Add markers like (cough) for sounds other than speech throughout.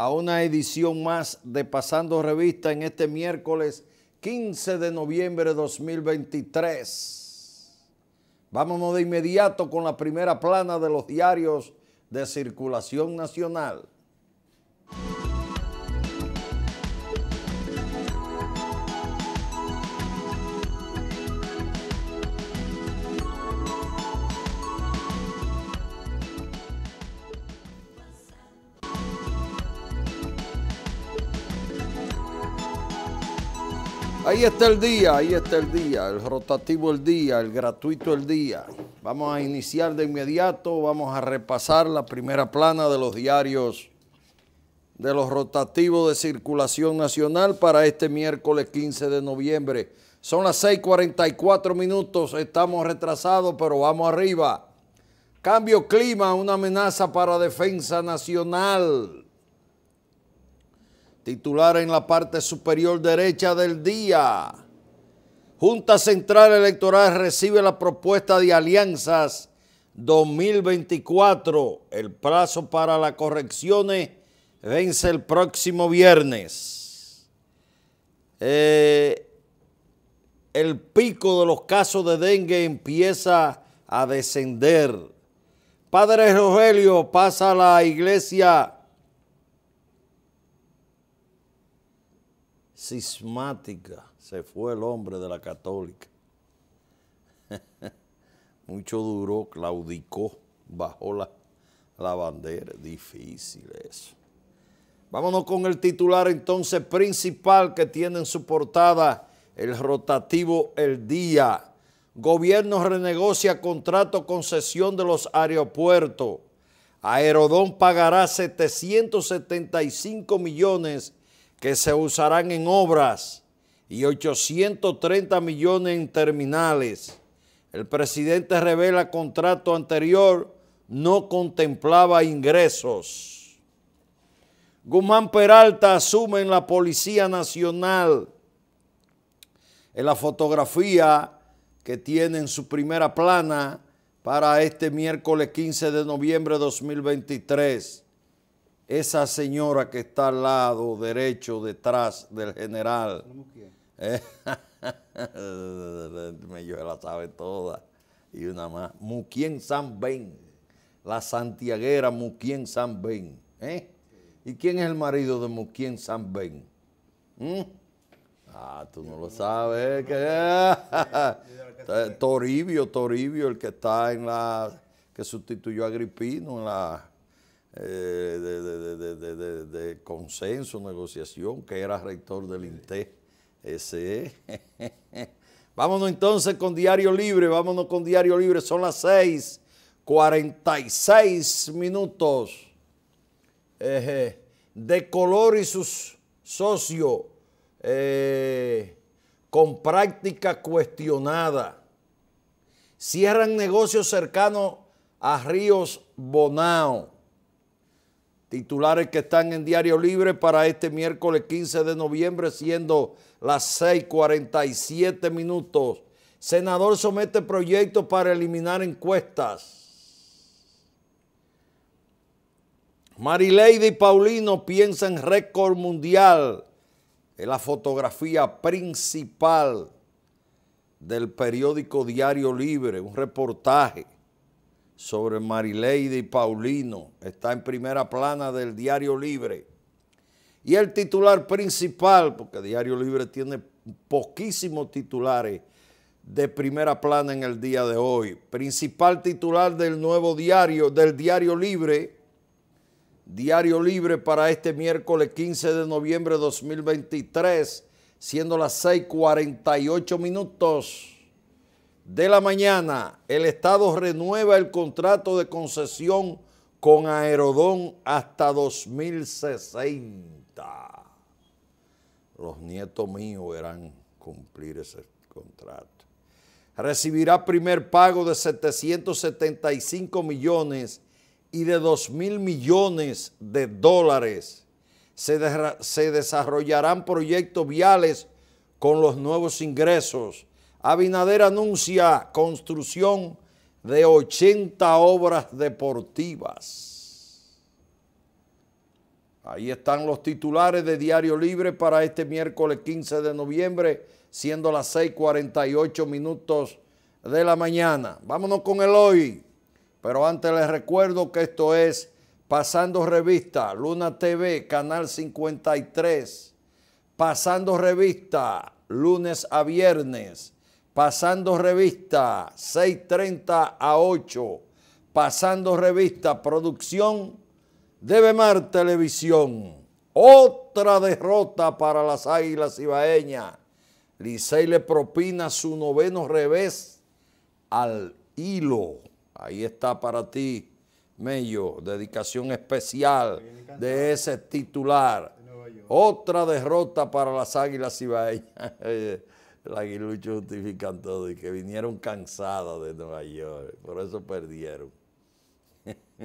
a una edición más de Pasando Revista en este miércoles 15 de noviembre de 2023. Vámonos de inmediato con la primera plana de los diarios de circulación nacional. Ahí está el día, ahí está el día, el rotativo el día, el gratuito el día. Vamos a iniciar de inmediato, vamos a repasar la primera plana de los diarios de los rotativos de circulación nacional para este miércoles 15 de noviembre. Son las 6.44 minutos, estamos retrasados, pero vamos arriba. Cambio clima, una amenaza para defensa nacional titular en la parte superior derecha del día. Junta Central Electoral recibe la propuesta de alianzas 2024. El plazo para las correcciones vence el próximo viernes. Eh, el pico de los casos de dengue empieza a descender. Padre Rogelio pasa a la iglesia cismática. Se fue el hombre de la católica. (laughs) Mucho duró, claudicó, bajó la, la bandera. Difícil eso. Vámonos con el titular entonces principal que tiene en su portada el rotativo El Día. Gobierno renegocia contrato concesión de los aeropuertos. Aerodón pagará 775 millones que se usarán en obras y 830 millones en terminales. El presidente revela contrato anterior no contemplaba ingresos. Guzmán Peralta asume en la Policía Nacional. En la fotografía que tiene en su primera plana para este miércoles 15 de noviembre de 2023 esa señora que está al lado derecho detrás del general. ¿Cómo quién? (laughs) ¿Eh? la sabe toda. Y una más. Muquien San Ben. La santiaguera Muquien San Ben. ¿eh? ¿Y quién es el marido de Muquien San Ben? ¿Mm? Ah, tú no lo sabes. ¿eh? (laughs) Toribio, Toribio, el que está en la. que sustituyó a Gripino en la eh, de, de, consenso, negociación, que era rector del INTE. (laughs) Vámonos entonces con Diario Libre, vámonos con Diario Libre, son las 646 minutos. de color y sus socios eh, con práctica cuestionada. Cierran negocios cercanos a Ríos Bonao. Titulares que están en Diario Libre para este miércoles 15 de noviembre, siendo las 6:47 minutos. Senador somete proyecto para eliminar encuestas. Marileide y Paulino piensan récord mundial. Es la fotografía principal del periódico Diario Libre, un reportaje sobre Marileide y Paulino. Está en primera plana del Diario Libre. Y el titular principal, porque Diario Libre tiene poquísimos titulares de primera plana en el día de hoy. Principal titular del nuevo diario, del Diario Libre, Diario Libre para este miércoles 15 de noviembre de 2023, siendo las 6.48 minutos de la mañana, el Estado renueva el contrato de concesión con Aerodón hasta 2060. Los nietos míos verán cumplir ese contrato. Recibirá primer pago de 775 millones y de 2 mil millones de dólares. Se, se desarrollarán proyectos viales con los nuevos ingresos Abinader anuncia construcción de 80 obras deportivas. Ahí están los titulares de Diario Libre para este miércoles 15 de noviembre, siendo las 6.48 minutos de la mañana. Vámonos con el hoy, pero antes les recuerdo que esto es Pasando Revista, Luna TV, Canal 53. Pasando Revista, lunes a viernes Pasando Revista, 6.30 a 8. Pasando Revista, producción de Bemar Televisión. Otra derrota para las Águilas Ibaeñas. Licey le propina su noveno revés al hilo. Ahí está para ti, Mello, dedicación especial de ese titular. Otra derrota para las Águilas Ibaeñas. (laughs) los aguiluchos justifican todo y que vinieron cansados de Nueva York, por eso perdieron. (laughs)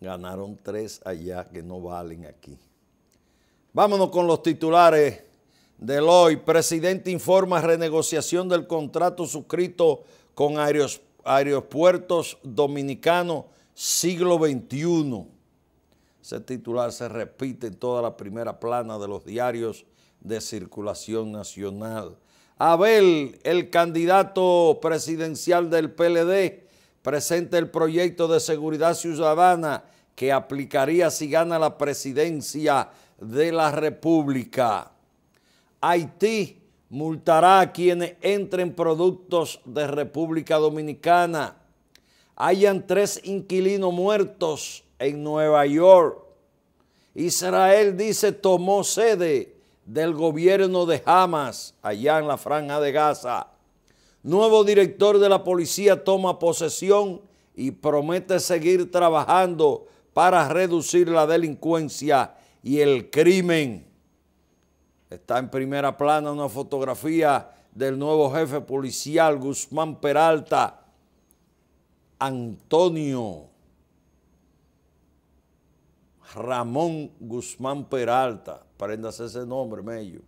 Ganaron tres allá que no valen aquí. Vámonos con los titulares del hoy. Presidente informa renegociación del contrato suscrito con Aeropuertos Dominicanos siglo XXI. Ese titular se repite en toda la primera plana de los diarios de circulación nacional. Abel, el candidato presidencial del PLD, presenta el proyecto de seguridad ciudadana que aplicaría si gana la presidencia de la República. Haití multará a quienes entren productos de República Dominicana. Hayan tres inquilinos muertos en Nueva York. Israel dice tomó sede del gobierno de Hamas, allá en la franja de Gaza. Nuevo director de la policía toma posesión y promete seguir trabajando para reducir la delincuencia y el crimen. Está en primera plana una fotografía del nuevo jefe policial Guzmán Peralta, Antonio Ramón Guzmán Peralta apréndase ese nombre, Mello.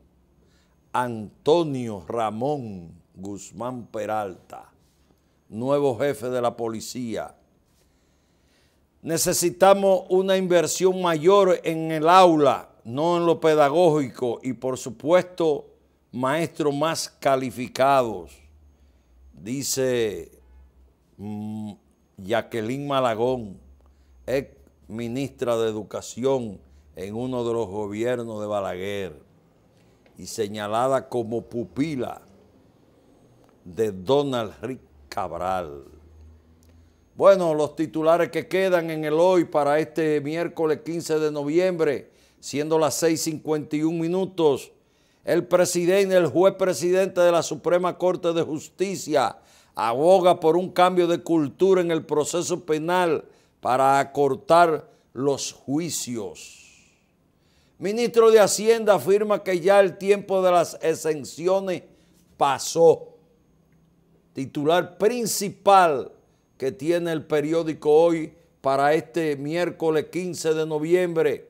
Antonio Ramón Guzmán Peralta, nuevo jefe de la policía. Necesitamos una inversión mayor en el aula, no en lo pedagógico y por supuesto maestros más calificados, dice mm, Jacqueline Malagón, ex ministra de Educación en uno de los gobiernos de Balaguer y señalada como pupila de Donald Rick Cabral. Bueno, los titulares que quedan en el hoy para este miércoles 15 de noviembre, siendo las 6.51 minutos, el presidente, el juez presidente de la Suprema Corte de Justicia, aboga por un cambio de cultura en el proceso penal para acortar los juicios. Ministro de Hacienda afirma que ya el tiempo de las exenciones pasó. Titular principal que tiene el periódico hoy para este miércoles 15 de noviembre.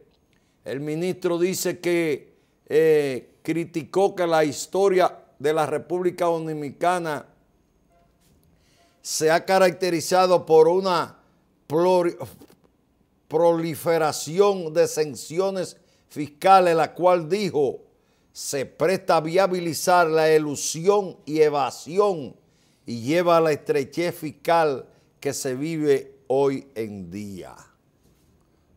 El ministro dice que eh, criticó que la historia de la República Dominicana se ha caracterizado por una proliferación de exenciones fiscal en la cual dijo, se presta a viabilizar la elusión y evasión y lleva a la estrechez fiscal que se vive hoy en día.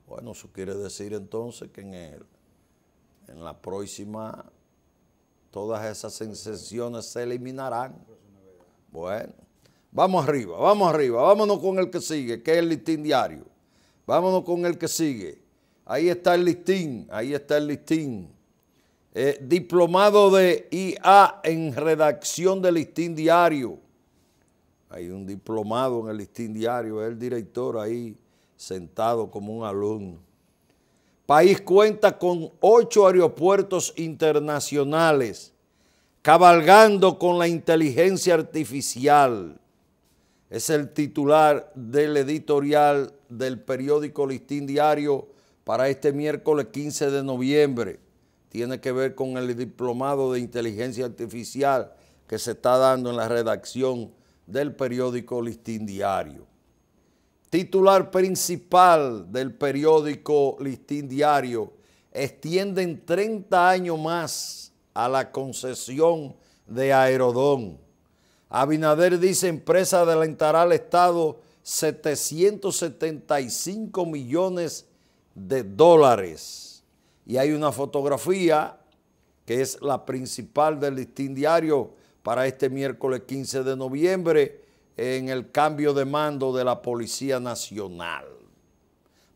Bueno, eso quiere decir entonces que en, en la próxima todas esas exenciones se eliminarán. Bueno, vamos arriba, vamos arriba, vámonos con el que sigue, que es el listín diario. Vámonos con el que sigue. Ahí está el listín, ahí está el listín. Eh, diplomado de IA en redacción del listín diario. Hay un diplomado en el listín diario, es el director ahí sentado como un alumno. País cuenta con ocho aeropuertos internacionales, cabalgando con la inteligencia artificial. Es el titular del editorial del periódico Listín Diario para este miércoles 15 de noviembre. Tiene que ver con el diplomado de inteligencia artificial que se está dando en la redacción del periódico Listín Diario. Titular principal del periódico Listín Diario, extienden 30 años más a la concesión de Aerodón. Abinader dice, empresa adelantará al Estado 775 millones de dólares. Y hay una fotografía que es la principal del listín diario para este miércoles 15 de noviembre en el cambio de mando de la Policía Nacional.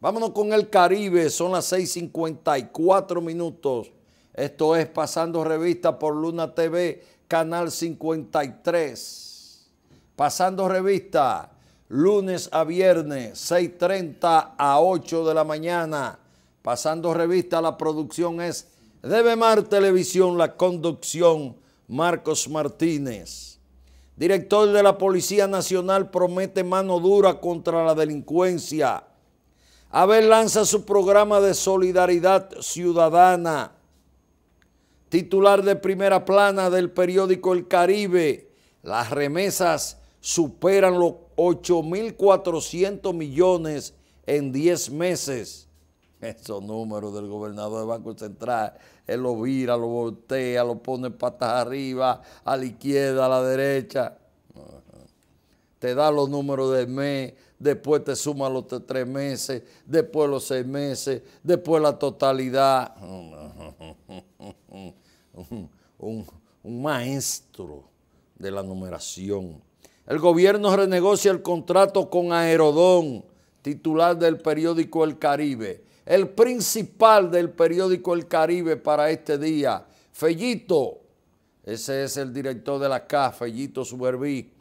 Vámonos con el Caribe, son las 6.54 minutos. Esto es Pasando Revista por Luna TV, Canal 53. Pasando Revista lunes a viernes, 6.30 a 8 de la mañana. Pasando revista, la producción es debe mar Televisión, la conducción Marcos Martínez. Director de la Policía Nacional promete mano dura contra la delincuencia. Abel lanza su programa de solidaridad ciudadana. Titular de primera plana del periódico El Caribe, las remesas superan lo 8.400 millones en 10 meses. Esos números del gobernador del Banco Central, él lo vira, lo voltea, lo pone patas arriba, a la izquierda, a la derecha. Te da los números de mes, después te suma los tres meses, después los seis meses, después la totalidad. (laughs) un maestro de la numeración. El gobierno renegocia el contrato con Aerodón, titular del periódico El Caribe. El principal del periódico El Caribe para este día, Fellito. Ese es el director de la CAS, Fellito Suberví.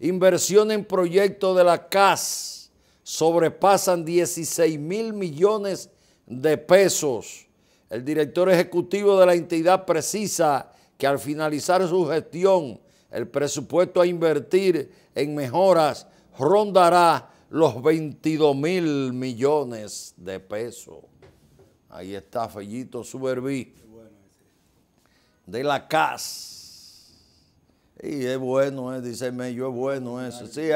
Inversión en proyectos de la CAS sobrepasan 16 mil millones de pesos. El director ejecutivo de la entidad precisa que al finalizar su gestión, el presupuesto a invertir en mejoras rondará los 22 mil millones de pesos. Ahí está Fellito Suberví de la CAS. Y es bueno, eh, dice Mello, es bueno eso. Sí,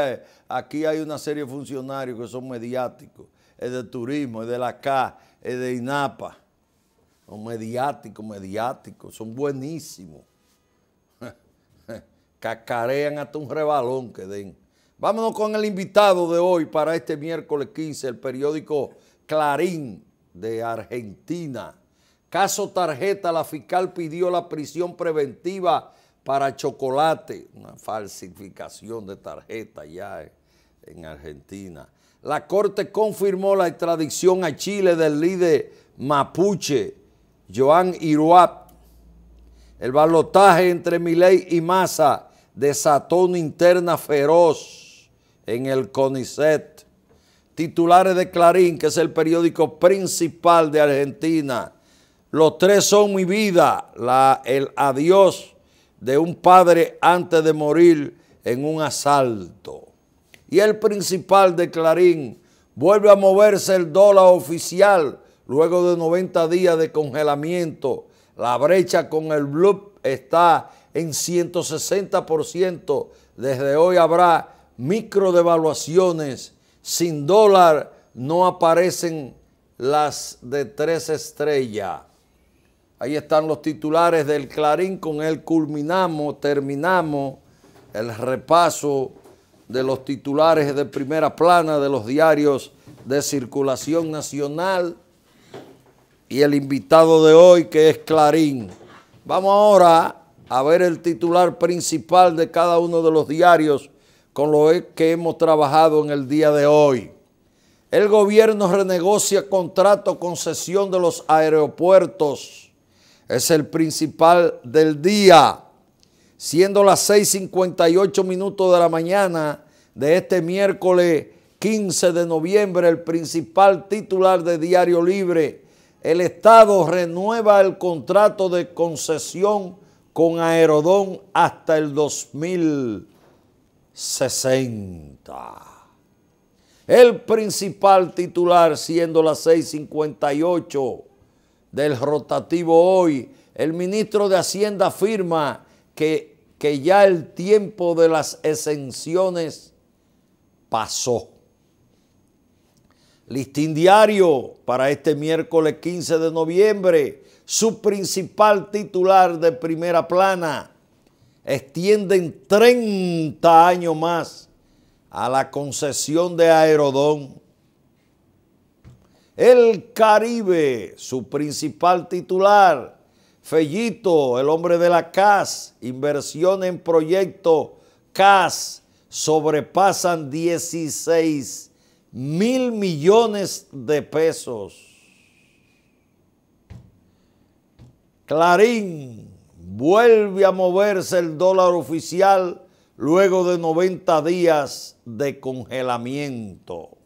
aquí hay una serie de funcionarios que son mediáticos. Es de turismo, es de la CAS, es de INAPA. Son mediáticos, mediáticos, son buenísimos cacarean hasta un rebalón que den. Vámonos con el invitado de hoy para este miércoles 15, el periódico Clarín de Argentina. Caso tarjeta, la fiscal pidió la prisión preventiva para chocolate, una falsificación de tarjeta ya en Argentina. La Corte confirmó la extradición a Chile del líder mapuche, Joan Iruap. El balotaje entre Milei y Massa desató una interna feroz en el CONICET. Titulares de Clarín, que es el periódico principal de Argentina. Los tres son mi vida, el adiós de un padre antes de morir en un asalto. Y el principal de Clarín, vuelve a moverse el dólar oficial luego de 90 días de congelamiento. La brecha con el blue está en 160%. Desde hoy habrá micro devaluaciones. Sin dólar no aparecen las de tres estrellas. Ahí están los titulares del Clarín. Con él culminamos, terminamos el repaso de los titulares de primera plana de los diarios de circulación nacional y el invitado de hoy que es Clarín. Vamos ahora a ver el titular principal de cada uno de los diarios con lo que hemos trabajado en el día de hoy. El gobierno renegocia contrato concesión de los aeropuertos. Es el principal del día. Siendo las 6.58 minutos de la mañana de este miércoles 15 de noviembre, el principal titular de Diario Libre, el Estado renueva el contrato de concesión con Aerodón hasta el 2060. El principal titular siendo la 6.58 del rotativo hoy, el ministro de Hacienda afirma que, que ya el tiempo de las exenciones pasó. Listín diario para este miércoles 15 de noviembre su principal titular de primera plana, extienden 30 años más a la concesión de Aerodón. El Caribe, su principal titular, Fellito, el hombre de la CAS, inversión en proyecto CAS, sobrepasan 16 mil millones de pesos. Clarín, vuelve a moverse el dólar oficial luego de 90 días de congelamiento.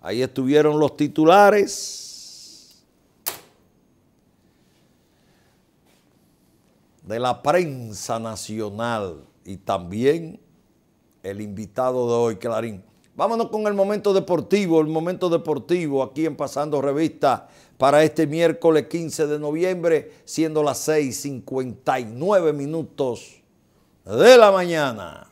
Ahí estuvieron los titulares de la prensa nacional y también el invitado de hoy, Clarín. Vámonos con el momento deportivo, el momento deportivo aquí en Pasando Revista para este miércoles 15 de noviembre, siendo las 6.59 minutos de la mañana.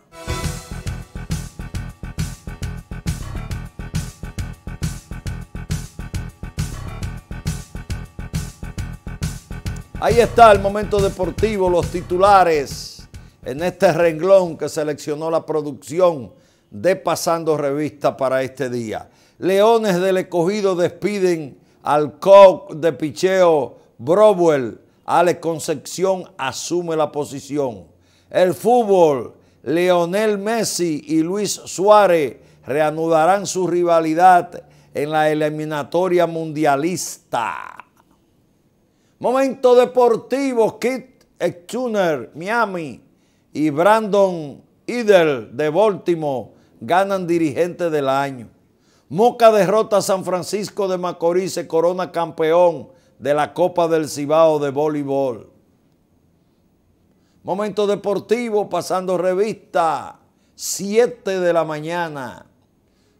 Ahí está el momento deportivo, los titulares en este renglón que seleccionó la producción de Pasando Revista para este día. Leones del Escogido despiden al coach de picheo Browell. Alex Concepción asume la posición. El fútbol, Leonel Messi y Luis Suárez reanudarán su rivalidad en la eliminatoria mundialista. Momento deportivo, Kit Exuner, Miami y Brandon Idel de Baltimore ganan dirigente del año. Moca derrota a San Francisco de Macorís, se corona campeón de la Copa del Cibao de voleibol. Momento deportivo, pasando revista, 7 de la mañana.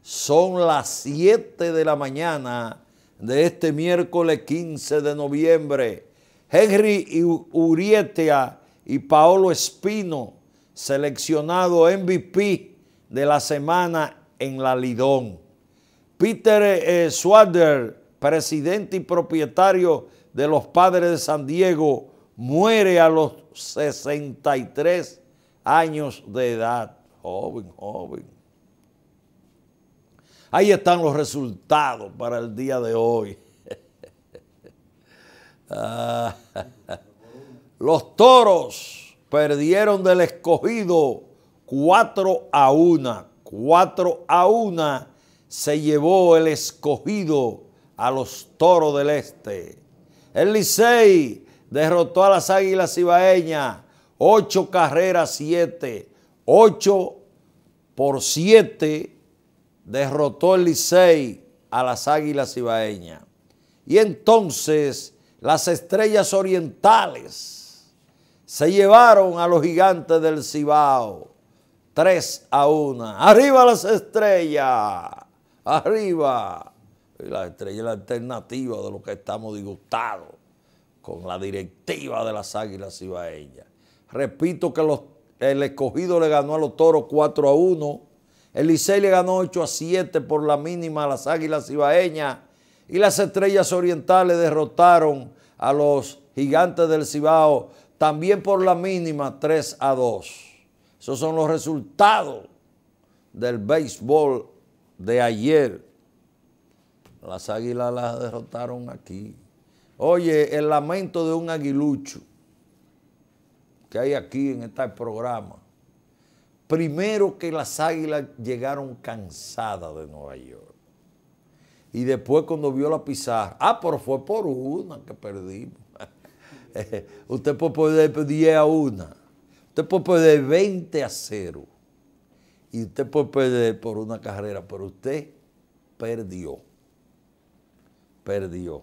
Son las 7 de la mañana de este miércoles 15 de noviembre. Henry Urietea y Paolo Espino, seleccionado MVP de la semana en la Lidón. Peter eh, eh presidente y propietario de los Padres de San Diego, muere a los 63 años de edad. Joven, joven. Ahí están los resultados para el día de hoy. (laughs) Ah, (laughs) los toros perdieron del escogido 4 a 1, 4 a 1 se llevó el escogido a los toros del este. El Licey derrotó a las Águilas Ibaeñas 8 carreras 7, 8 por 7 derrotó el Licey a las Águilas Cibaeñas. Y entonces las estrellas orientales se llevaron a los gigantes del Cibao 3 a 1. Arriba las estrellas. Arriba. la estrella es la alternativa de lo que estamos disgustados con la directiva de las Águilas cibaeñas. Repito que los, el escogido le ganó a los toros 4 a 1. El Licey le ganó 8 a 7 por la mínima a las Águilas cibaeñas. Y las Estrellas Orientales derrotaron a los Gigantes del Cibao también por la mínima 3 a 2. Esos son los resultados del béisbol de ayer. Las águilas las derrotaron aquí. Oye, el lamento de un aguilucho que hay aquí en este programa. Primero que las águilas llegaron cansadas de Nueva York. Y después cuando vio la pizarra, ah, pero fue por una que perdimos. (laughs) Usted puede pedir a una. Usted puede perder 20 a 0 y usted puede perder por una carrera, pero usted perdió. Perdió.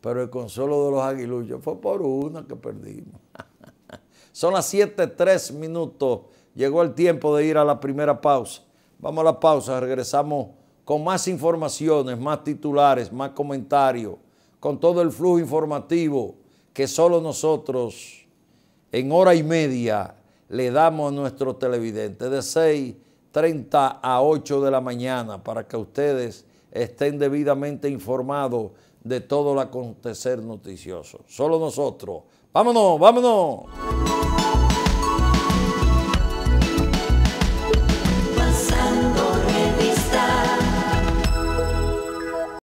Pero el consuelo de los aguiluchos fue por una que perdimos. (laughs) Son las 7.3 minutos. Llegó el tiempo de ir a la primera pausa. Vamos a la pausa, regresamos con más informaciones, más titulares, más comentarios, con todo el flujo informativo que solo nosotros en hora y media le damos a nuestro televidente de 6.30 a 8 de la mañana para que ustedes estén debidamente informados de todo el acontecer noticioso. Solo nosotros. Vámonos, vámonos.